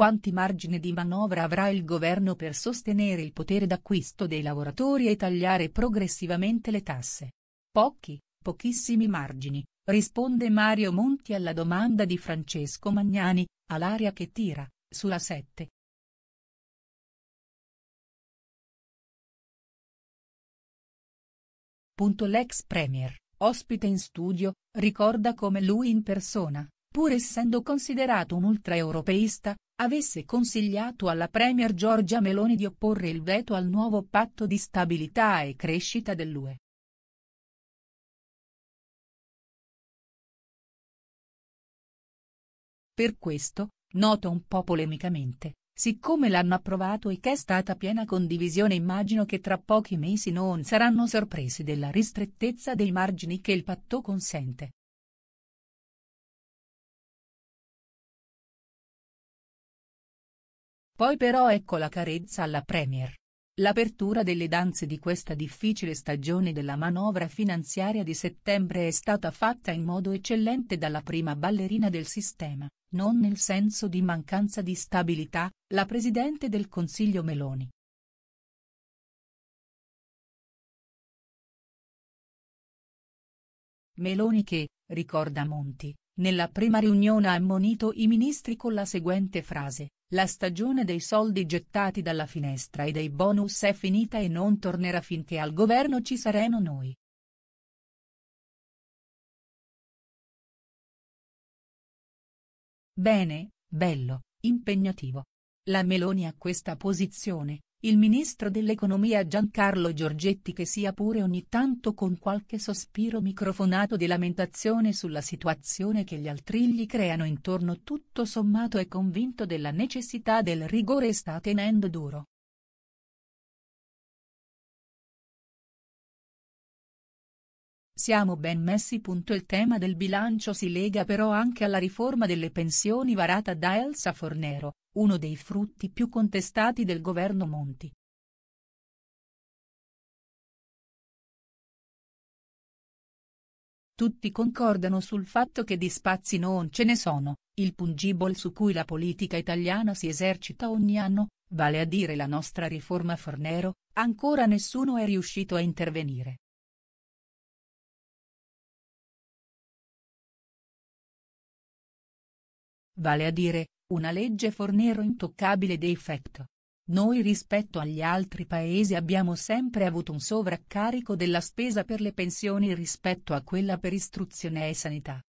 Quanti margini di manovra avrà il governo per sostenere il potere d'acquisto dei lavoratori e tagliare progressivamente le tasse? Pochi, pochissimi margini, risponde Mario Monti alla domanda di Francesco Magnani, all'aria che tira, sulla 7. L'ex premier, ospite in studio, ricorda come lui in persona, pur essendo considerato un ultraeuropeista, avesse consigliato alla Premier Giorgia Meloni di opporre il veto al nuovo patto di stabilità e crescita dell'UE. Per questo, noto un po' polemicamente, siccome l'hanno approvato e che è stata piena condivisione immagino che tra pochi mesi non saranno sorpresi della ristrettezza dei margini che il patto consente. Poi però ecco la carezza alla Premier. L'apertura delle danze di questa difficile stagione della manovra finanziaria di settembre è stata fatta in modo eccellente dalla prima ballerina del sistema, non nel senso di mancanza di stabilità, la Presidente del Consiglio Meloni. Meloni che, ricorda Monti, nella prima riunione ha ammonito i ministri con la seguente frase, la stagione dei soldi gettati dalla finestra e dei bonus è finita e non tornerà finché al governo ci saremo noi. Bene, bello, impegnativo. La Meloni a questa posizione, il ministro dell'economia Giancarlo Giorgetti che sia pure ogni tanto con qualche sospiro microfonato di lamentazione sulla situazione che gli altri gli creano intorno tutto sommato è convinto della necessità del rigore e sta tenendo duro. Siamo ben messi. Il tema del bilancio si lega però anche alla riforma delle pensioni varata da Elsa Fornero, uno dei frutti più contestati del governo Monti. Tutti concordano sul fatto che di spazi non ce ne sono, il pungibol su cui la politica italiana si esercita ogni anno, vale a dire la nostra riforma Fornero, ancora nessuno è riuscito a intervenire. vale a dire, una legge fornero intoccabile dei facto. Noi rispetto agli altri paesi abbiamo sempre avuto un sovraccarico della spesa per le pensioni rispetto a quella per istruzione e sanità.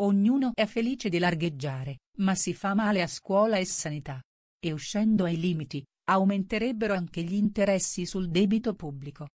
Ognuno è felice di largheggiare, ma si fa male a scuola e sanità. E uscendo ai limiti, aumenterebbero anche gli interessi sul debito pubblico.